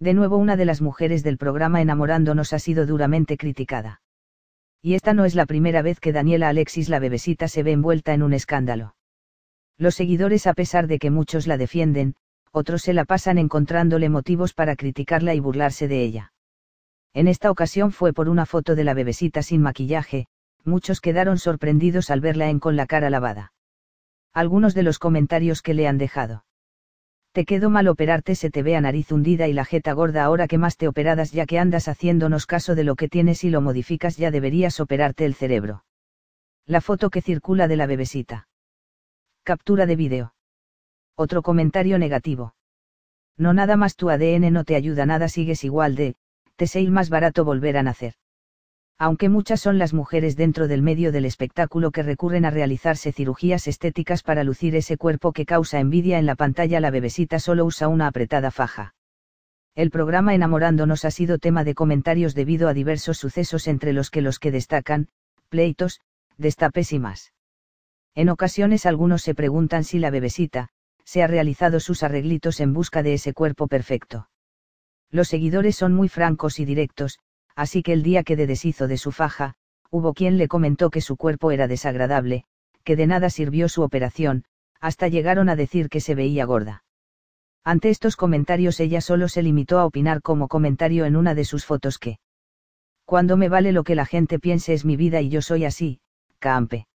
de nuevo una de las mujeres del programa Enamorándonos ha sido duramente criticada. Y esta no es la primera vez que Daniela Alexis la bebecita se ve envuelta en un escándalo. Los seguidores a pesar de que muchos la defienden, otros se la pasan encontrándole motivos para criticarla y burlarse de ella. En esta ocasión fue por una foto de la bebecita sin maquillaje, muchos quedaron sorprendidos al verla en con la cara lavada. Algunos de los comentarios que le han dejado te quedó mal operarte se te ve a nariz hundida y la jeta gorda ahora que más te operadas ya que andas haciéndonos caso de lo que tienes y lo modificas ya deberías operarte el cerebro. La foto que circula de la bebesita. Captura de vídeo. Otro comentario negativo. No nada más tu ADN no te ayuda nada sigues igual de, te sé más barato volver a nacer aunque muchas son las mujeres dentro del medio del espectáculo que recurren a realizarse cirugías estéticas para lucir ese cuerpo que causa envidia en la pantalla, la bebesita solo usa una apretada faja. El programa Enamorándonos ha sido tema de comentarios debido a diversos sucesos entre los que los que destacan, pleitos, destapes y más. En ocasiones algunos se preguntan si la bebesita, se ha realizado sus arreglitos en busca de ese cuerpo perfecto. Los seguidores son muy francos y directos, así que el día que deshizo de su faja, hubo quien le comentó que su cuerpo era desagradable, que de nada sirvió su operación, hasta llegaron a decir que se veía gorda. Ante estos comentarios ella solo se limitó a opinar como comentario en una de sus fotos que, cuando me vale lo que la gente piense es mi vida y yo soy así, campe.